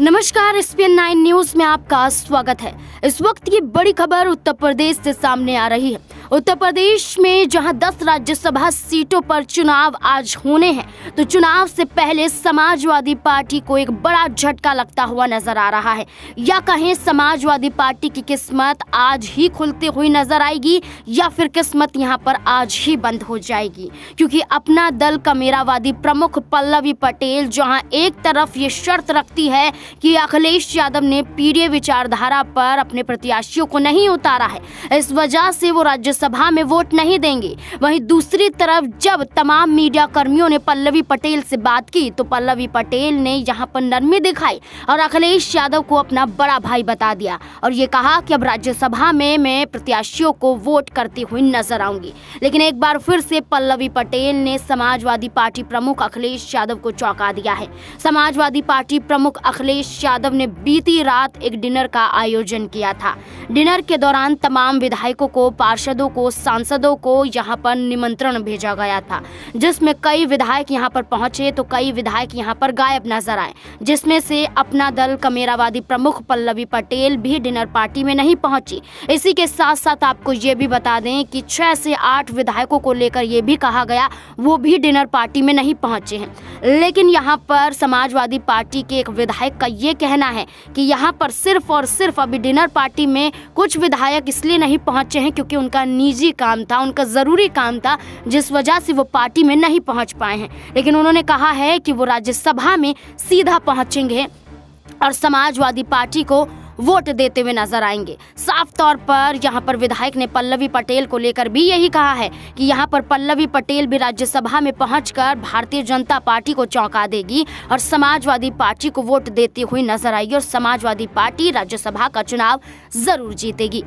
नमस्कार S P nine news में आपका स्वागत है इस वक्त की बड़ी खबर उत्तर प्रदेश से सामने आ रही है उत्तर प्रदेश में जहां 10 राज्यसभा सीटों पर चुनाव आज होने हैं तो चुनाव से पहले समाजवादी पार्टी को एक बड़ा झटका लगता हुआ नजर आ रहा है या कहें समाजवादी पार्टी की किस्मत आज ही खुलती हुई नजर आएगी या फिर किस्मत यहां पर आज ही बंद हो जाएगी क्योंकि अपना दल कमेरावादी प्रमुख पल्लवी पटेल जहाँ एक तरफ ये शर्त रखती है कि अखिलेश यादव ने पीढ़ी विचारधारा पर अपने प्रत्याशियों को नहीं उतारा है इस वजह से वो राज्य लोकसभा में वोट नहीं देंगे वहीं दूसरी तरफ जब तमाम मीडिया कर्मियों ने पल्लवी पटेल से बात की तो पल्लवी पटेल ने यहाँ पर नरमी दिखाई और अखिलेश यादव को अपना बड़ा भाई बता दिया और ये कहा कि अब राज्यसभा में मैं प्रत्याशियों को वोट करती हुई नजर आऊंगी लेकिन एक बार फिर से पल्लवी पटेल ने समाजवादी पार्टी प्रमुख अखिलेश यादव को चौंका दिया है समाजवादी पार्टी प्रमुख अखिलेश यादव ने बीती रात एक डिनर का आयोजन किया था डिनर के दौरान तमाम विधायकों को पार्षदों विधायकों को सांसदों को यहाँ पर निमंत्रण भेजा गया था जिसमें कई विधायक यहाँ पर पहुंचे तो कई विधायक यहाँ पर गायब नजर आए जिसमें से अपना दल कमेरावादी प्रमुख पल्लवी पटेल भी डिनर पार्टी में नहीं पहुंची इसी के साथ साथ आपको ये भी बता दें कि छह से आठ विधायकों को लेकर ये भी कहा गया वो भी डिनर पार्टी में नहीं पहुंचे हैं लेकिन यहाँ पर समाजवादी पार्टी के एक विधायक का ये कहना है कि यहाँ पर सिर्फ और सिर्फ अभी डिनर पार्टी में कुछ विधायक इसलिए नहीं पहुंचे हैं क्योंकि उनका निजी काम था उनका ज़रूरी काम था जिस वजह से वो पार्टी में नहीं पहुंच पाए हैं लेकिन उन्होंने कहा है कि वो राज्यसभा में सीधा पहुंचेंगे और समाजवादी पार्टी को वोट देते हुए नजर आएंगे साफ तौर पर यहाँ पर विधायक ने पल्लवी पटेल को लेकर भी यही कहा है कि यहाँ पर पल्लवी पटेल भी राज्यसभा में पहुंचकर भारतीय जनता पार्टी को चौंका देगी और समाजवादी पार्टी को वोट देती हुई नजर आएगी और समाजवादी पार्टी राज्यसभा का चुनाव जरूर जीतेगी